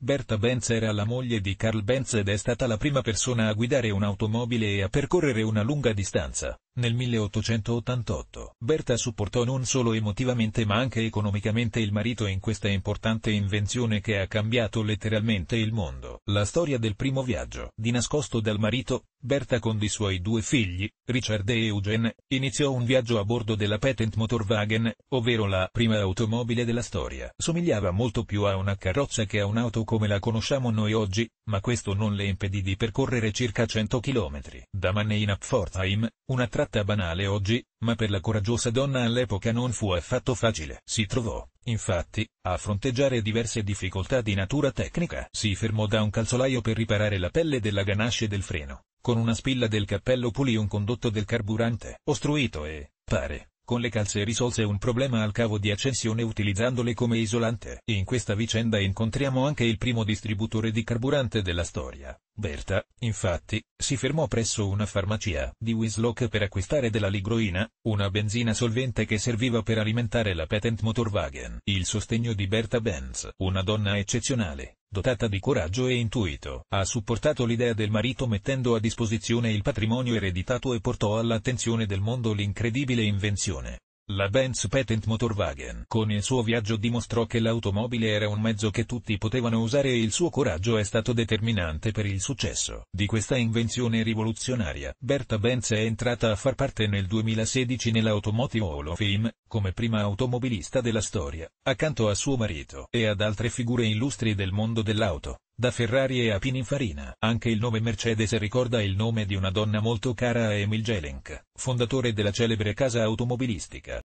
Berta Benz era la moglie di Carl Benz ed è stata la prima persona a guidare un'automobile e a percorrere una lunga distanza. Nel 1888, Berta supportò non solo emotivamente ma anche economicamente il marito in questa importante invenzione che ha cambiato letteralmente il mondo. La storia del primo viaggio, di nascosto dal marito, Berta con i suoi due figli, Richard e Eugen, iniziò un viaggio a bordo della Patent Motorwagen, ovvero la prima automobile della storia. Somigliava molto più a una carrozza che a un'auto come la conosciamo noi oggi, ma questo non le impedì di percorrere circa 100 km. Da Mannheim in Pforzheim, una tratta banale oggi, ma per la coraggiosa donna all'epoca non fu affatto facile. Si trovò Infatti, a fronteggiare diverse difficoltà di natura tecnica, si fermò da un calzolaio per riparare la pelle della ganasce del freno, con una spilla del cappello pulì un condotto del carburante, ostruito e, pare, con le calze risolse un problema al cavo di accensione utilizzandole come isolante. In questa vicenda incontriamo anche il primo distributore di carburante della storia. Berta, infatti, si fermò presso una farmacia di Wislock per acquistare della ligroina, una benzina solvente che serviva per alimentare la patent motorwagen. Il sostegno di Berta Benz, una donna eccezionale, dotata di coraggio e intuito, ha supportato l'idea del marito mettendo a disposizione il patrimonio ereditato e portò all'attenzione del mondo l'incredibile invenzione. La Benz Patent Motorwagen con il suo viaggio dimostrò che l'automobile era un mezzo che tutti potevano usare e il suo coraggio è stato determinante per il successo di questa invenzione rivoluzionaria. Berta Benz è entrata a far parte nel 2016 nell'Automotive Hall of Fame, come prima automobilista della storia, accanto a suo marito e ad altre figure illustri del mondo dell'auto, da Ferrari e a Pininfarina. Anche il nome Mercedes ricorda il nome di una donna molto cara a Emil Gelenk, fondatore della celebre casa automobilistica.